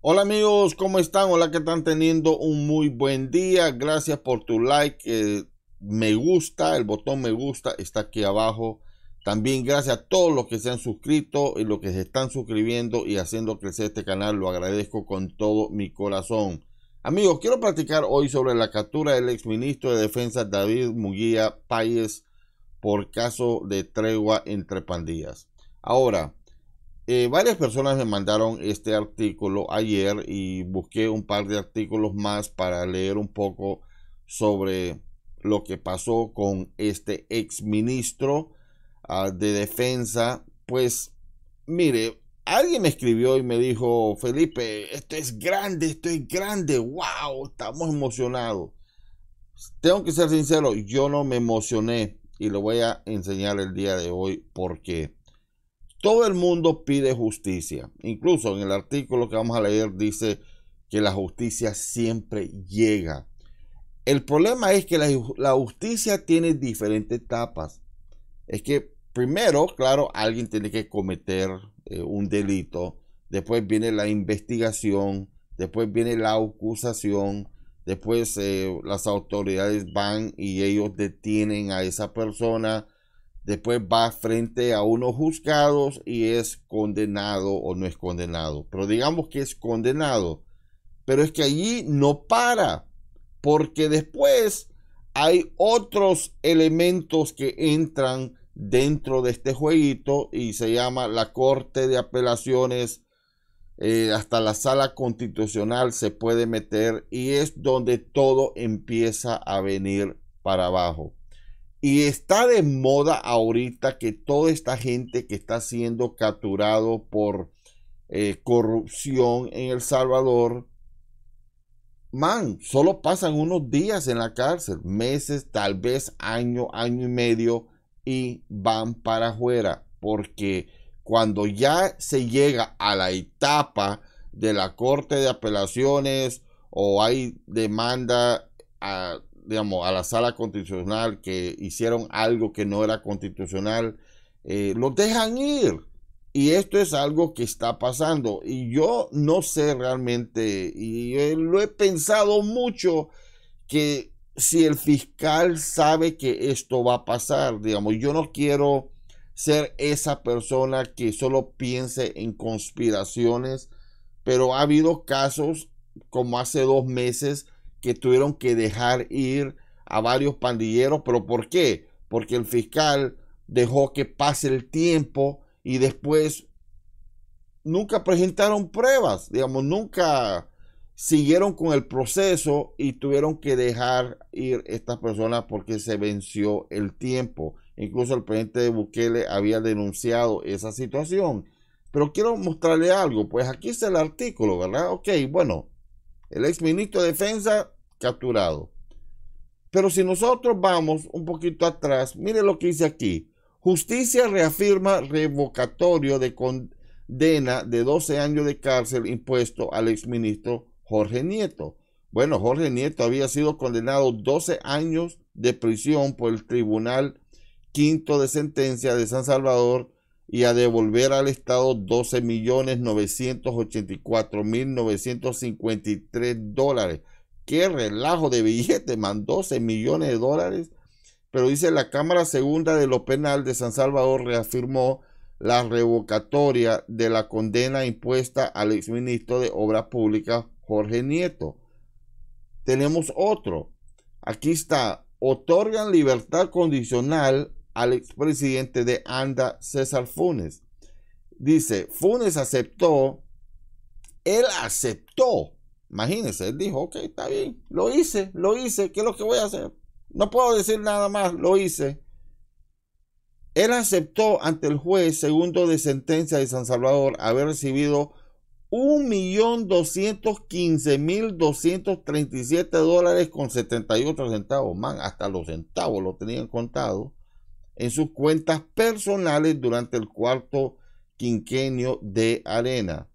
Hola amigos, ¿cómo están? Hola que están teniendo un muy buen día. Gracias por tu like, eh, me gusta, el botón me gusta está aquí abajo. También gracias a todos los que se han suscrito y los que se están suscribiendo y haciendo crecer este canal. Lo agradezco con todo mi corazón. Amigos, quiero platicar hoy sobre la captura del exministro de Defensa David Muguía Páez por caso de tregua entre pandillas. Ahora, eh, varias personas me mandaron este artículo ayer y busqué un par de artículos más para leer un poco sobre lo que pasó con este ex ministro ah, de defensa. Pues mire, alguien me escribió y me dijo, Felipe, esto es grande, esto es grande, wow, estamos emocionados. Tengo que ser sincero, yo no me emocioné y lo voy a enseñar el día de hoy porque todo el mundo pide justicia. Incluso en el artículo que vamos a leer dice que la justicia siempre llega. El problema es que la, justicia tiene diferentes etapas. Es que primero, claro, alguien tiene que cometer eh, un delito. Después viene la investigación. Después viene la acusación. Después eh, las autoridades van y ellos detienen a esa persona después va frente a unos juzgados y es condenado o no es condenado. Pero digamos que es condenado. Pero es que allí no para, porque después hay otros elementos que entran dentro de este jueguito y se llama la Corte de Apelaciones. Eh, hasta la sala constitucional se puede meter y es donde todo empieza a venir para abajo. Y está de moda ahorita que toda esta gente que está siendo capturado por eh, corrupción en El Salvador, man, solo pasan unos días en la cárcel, meses, tal vez año, año y medio, y van para afuera. Porque cuando ya se llega a la etapa de la Corte de Apelaciones o hay demanda a ah, digamos, a la sala constitucional que hicieron algo que no era constitucional, eh, los dejan ir. Y esto es algo que está pasando. Y yo no sé realmente, y eh, lo he pensado mucho, que si el fiscal sabe que esto va a pasar, digamos, yo no quiero ser esa persona que solo piense en conspiraciones, pero ha habido casos como hace dos meses que tuvieron que dejar ir a varios pandilleros. ¿Pero por qué? Porque el fiscal dejó que pase el tiempo y después nunca presentaron pruebas, digamos, nunca siguieron con el proceso y tuvieron que dejar ir estas personas porque se venció el tiempo. Incluso el presidente de Bukele había denunciado esa situación. Pero quiero mostrarle algo, pues aquí está el artículo, ¿verdad? Ok, bueno, el exministro de Defensa capturado. Pero si nosotros vamos un poquito atrás, mire lo que dice aquí. Justicia reafirma revocatorio de condena de 12 años de cárcel impuesto al exministro Jorge Nieto. Bueno, Jorge Nieto había sido condenado 12 años de prisión por el Tribunal Quinto de Sentencia de San Salvador y a devolver al Estado 12 millones 984 mil 953 dólares. Qué relajo de billete man, 12 millones de dólares. Pero dice la Cámara Segunda de lo Penal de San Salvador reafirmó la revocatoria de la condena impuesta al exministro de Obras Públicas, Jorge Nieto. Tenemos otro. Aquí está. Otorgan libertad condicional al expresidente de ANDA, César Funes. Dice, Funes aceptó, él aceptó. Imagínense, él dijo, ok, está bien, lo hice, lo hice, ¿qué es lo que voy a hacer? No puedo decir nada más, lo hice. Él aceptó ante el juez segundo de sentencia de San Salvador haber recibido 1.215.237 dólares con 78 centavos. Man, hasta los centavos lo tenían contado en sus cuentas personales durante el cuarto quinquenio de Arena.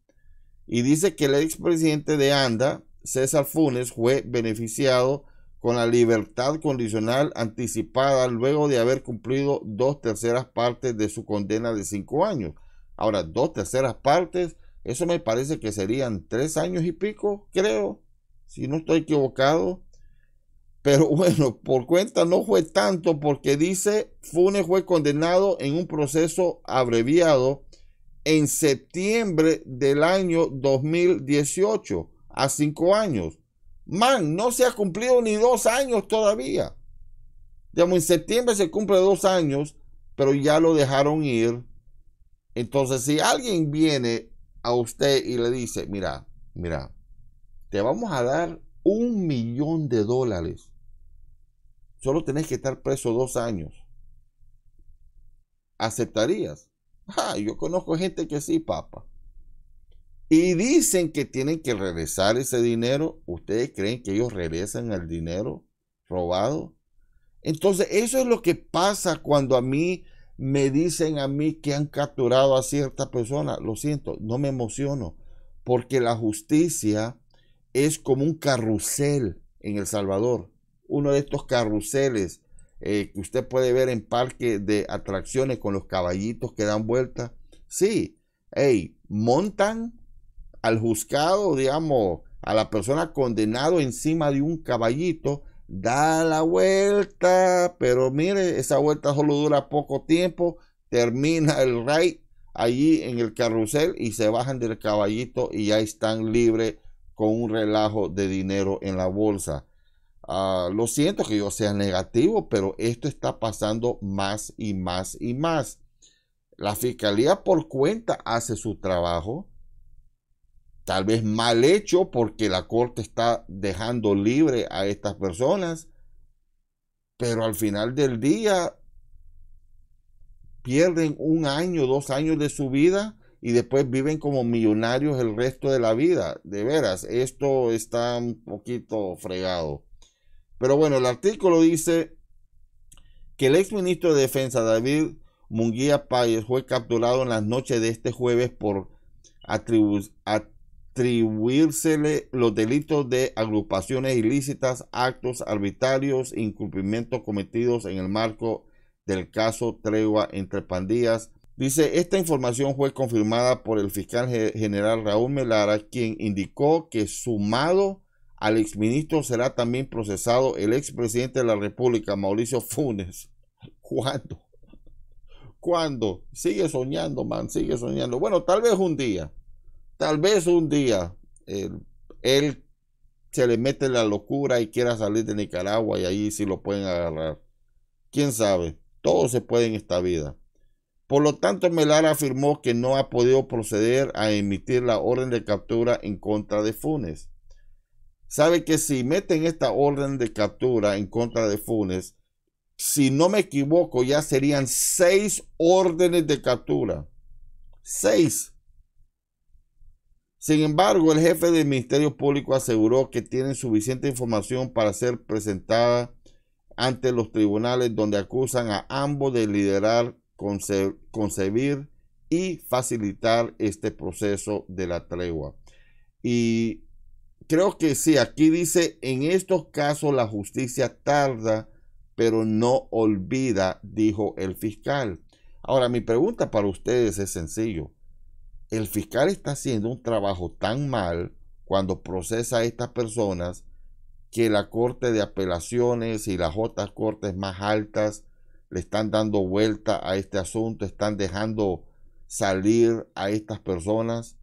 Y dice que el expresidente de ANDA, César Funes, fue beneficiado con la libertad condicional anticipada luego de haber cumplido dos terceras partes de su condena de cinco años. Ahora, dos terceras partes, eso me parece que serían tres años y pico, creo, si no estoy equivocado. Pero bueno, por cuenta no fue tanto porque dice, Funes fue condenado en un proceso abreviado en septiembre del año 2018 a cinco años. Man, no se ha cumplido ni dos años todavía. Digamos, en septiembre se cumple dos años, pero ya lo dejaron ir. Entonces, si alguien viene a usted y le dice, mira, mira, te vamos a dar un millón de dólares Solo tenés que estar preso dos años. ¿Aceptarías? Ah, yo conozco gente que sí, papa. Y dicen que tienen que regresar ese dinero. ¿Ustedes creen que ellos regresan el dinero robado? Entonces, eso es lo que pasa cuando a mí me dicen a mí que han capturado a cierta persona. Lo siento, no me emociono, porque la justicia es como un carrusel en El Salvador uno de estos carruseles eh, que usted puede ver en parque de atracciones con los caballitos que dan vuelta. Sí, hey, montan al juzgado, digamos, a la persona condenado encima de un caballito, da la vuelta, pero mire, esa vuelta solo dura poco tiempo, termina el rey allí en el carrusel y se bajan del caballito y ya están libres con un relajo de dinero en la bolsa. Ah, lo siento que yo sea negativo, pero esto está pasando más y más y más. La fiscalía por cuenta hace su trabajo, tal vez mal hecho porque la corte está dejando libre a estas personas, pero al final del día pierden un año, dos años de su vida y después viven como millonarios el resto de la vida. De veras, esto está un poquito fregado. Pero bueno, el artículo dice que el exministro de Defensa David Munguía Páez fue capturado en las noches de este jueves por atribuirsele los delitos de agrupaciones ilícitas, actos arbitrarios, incumplimientos cometidos en el marco del caso Tregua entre pandillas. Dice, esta información fue confirmada por el fiscal general Raúl Melara, quien indicó que sumado al exministro será también procesado el ex presidente de la República, Mauricio Funes. ¿Cuándo? ¿Cuándo? Sigue soñando, man, sigue soñando. Bueno, tal vez un día, tal vez un día, eh, él, se le mete la locura y quiera salir de Nicaragua y ahí sí lo pueden agarrar. ¿Quién sabe? Todo se puede en esta vida. Por lo tanto, Melara afirmó que no ha podido proceder a emitir la orden de captura en contra de Funes sabe que si meten esta orden de captura en contra de Funes, si no me equivoco, ya serían seis órdenes de captura. Seis. Sin embargo, el jefe del Ministerio Público aseguró que tienen suficiente información para ser presentada ante los tribunales donde acusan a ambos de liderar, concebir y facilitar este proceso de la tregua. Y creo que sí, aquí dice, en estos casos la justicia tarda, pero no olvida, dijo el fiscal. Ahora, mi pregunta para ustedes es sencillo. El fiscal está haciendo un trabajo tan mal cuando procesa a estas personas que la Corte de Apelaciones y las otras cortes más altas le están dando vuelta a este asunto, están dejando salir a estas personas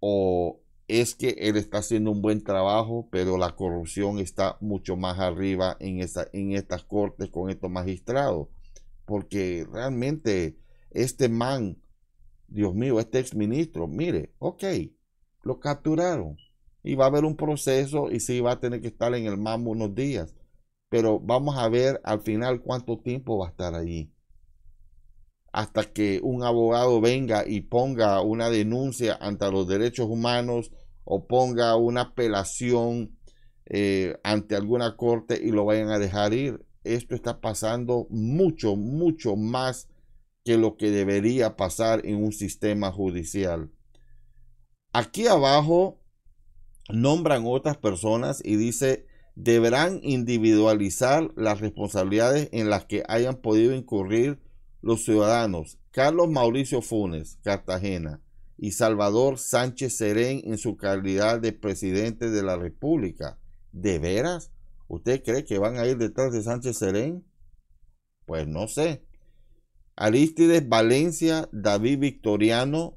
o es que él está haciendo un buen trabajo, pero la corrupción está mucho más arriba en, esa, en estas cortes con estos magistrados. Porque realmente este man, Dios mío, este exministro, mire, ok, lo capturaron y va a haber un proceso y sí va a tener que estar en el man unos días. Pero vamos a ver al final cuánto tiempo va a estar allí hasta que un abogado venga y ponga una denuncia ante los derechos humanos o ponga una apelación eh, ante alguna corte y lo vayan a dejar ir. Esto está pasando mucho, mucho más que lo que debería pasar en un sistema judicial. Aquí abajo nombran otras personas y dice deberán individualizar las responsabilidades en las que hayan podido incurrir los ciudadanos Carlos Mauricio Funes, Cartagena, y Salvador Sánchez Serén en su calidad de presidente de la República. ¿De veras? ¿Usted cree que van a ir detrás de Sánchez Serén? Pues no sé. Aristides Valencia, David Victoriano,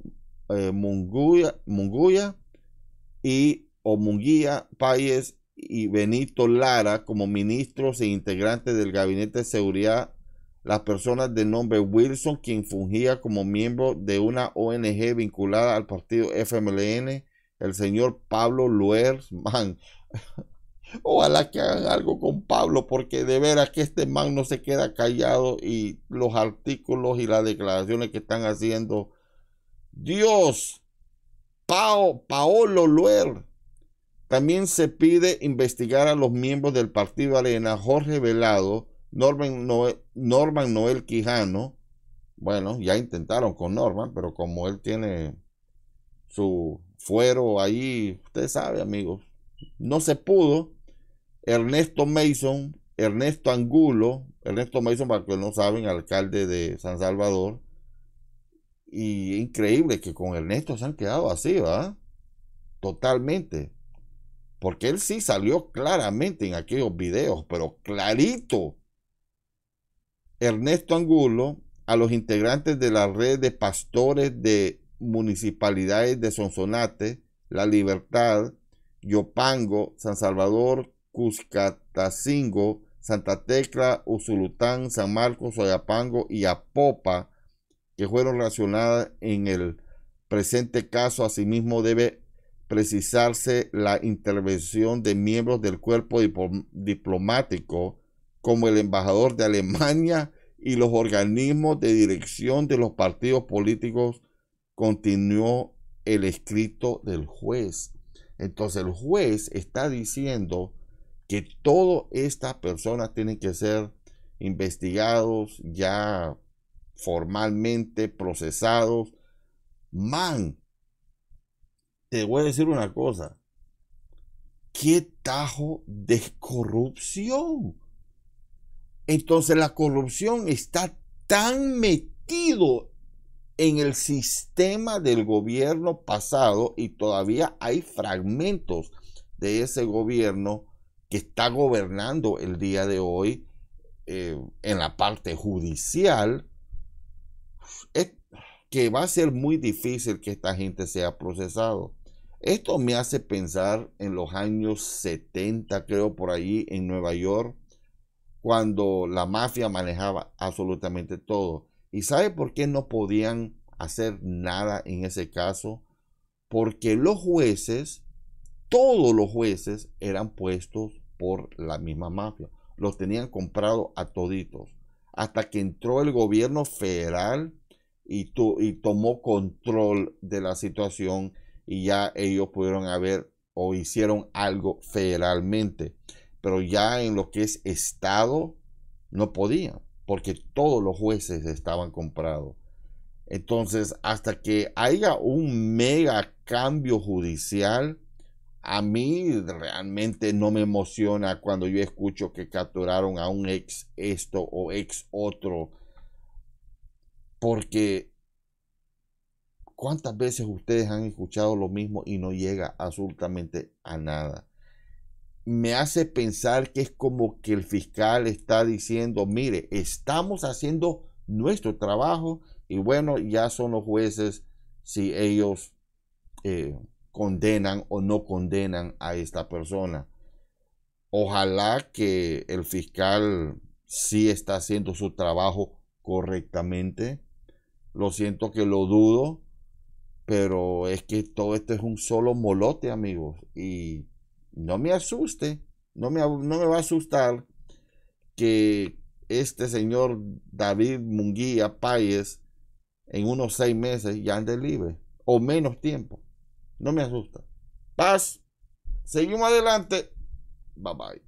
eh, Munguya, y Omunguía Páez y Benito Lara como ministros e integrantes del Gabinete de Seguridad las personas de nombre Wilson, quien fungía como miembro de una ONG vinculada al partido FMLN, el señor Pablo Luer, man. Ojalá que hagan algo con Pablo, porque de veras que este man no se queda callado y los artículos y las declaraciones que están haciendo. Dios, Pao, Paolo Luer. También se pide investigar a los miembros del partido Arena, Jorge Velado, Norman Noel, Norman Noel Quijano, bueno, ya intentaron con Norman, pero como él tiene su fuero ahí, usted sabe, amigos, no se pudo. Ernesto Mason, Ernesto Angulo, Ernesto Mason, para que no saben, alcalde de San Salvador. Y increíble que con Ernesto se han quedado así, ¿verdad? Totalmente. Porque él sí salió claramente en aquellos videos, pero clarito, Ernesto Angulo a los integrantes de la red de pastores de municipalidades de Sonsonate, La Libertad, Yopango, San Salvador, Cuscatacingo, Santa Tecla, Usulután, San Marcos, Oyapango y Apopa, que fueron relacionadas en el presente caso. Asimismo, debe precisarse la intervención de miembros del cuerpo diplomático como el embajador de Alemania y los organismos de dirección de los partidos políticos, continuó el escrito del juez. Entonces el juez está diciendo que todas estas personas tienen que ser investigados ya formalmente, procesados. Man, te voy a decir una cosa. ¿Qué tajo de corrupción? Entonces la corrupción está tan metido en el sistema del gobierno pasado y todavía hay fragmentos de ese gobierno que está gobernando el día de hoy eh, en la parte judicial, que va a ser muy difícil que esta gente sea procesado. Esto me hace pensar en los años 70, creo, por ahí en Nueva York, cuando la mafia manejaba absolutamente todo. ¿Y sabe por qué no podían hacer nada en ese caso? Porque los jueces, todos los jueces eran puestos por la misma mafia. Los tenían comprados a toditos. Hasta que entró el gobierno federal y, y tomó control de la situación y ya ellos pudieron haber o hicieron algo federalmente pero ya en lo que es Estado no podía, porque todos los jueces estaban comprados. Entonces, hasta que haya un mega cambio judicial, a mí realmente no me emociona cuando yo escucho que capturaron a un ex esto o ex otro, porque ¿cuántas veces ustedes han escuchado lo mismo y no llega absolutamente a nada? me hace pensar que es como que el fiscal está diciendo, mire, estamos haciendo nuestro trabajo y bueno, ya son los jueces si ellos eh, condenan o no condenan a esta persona. Ojalá que el fiscal sí está haciendo su trabajo correctamente. Lo siento que lo dudo, pero es que todo esto es un solo molote, amigos. Y no me asuste, no me, no me va a asustar que este señor David Munguía Páez en unos seis meses ya ande libre o menos tiempo. No me asusta. Paz. Seguimos adelante. Bye bye.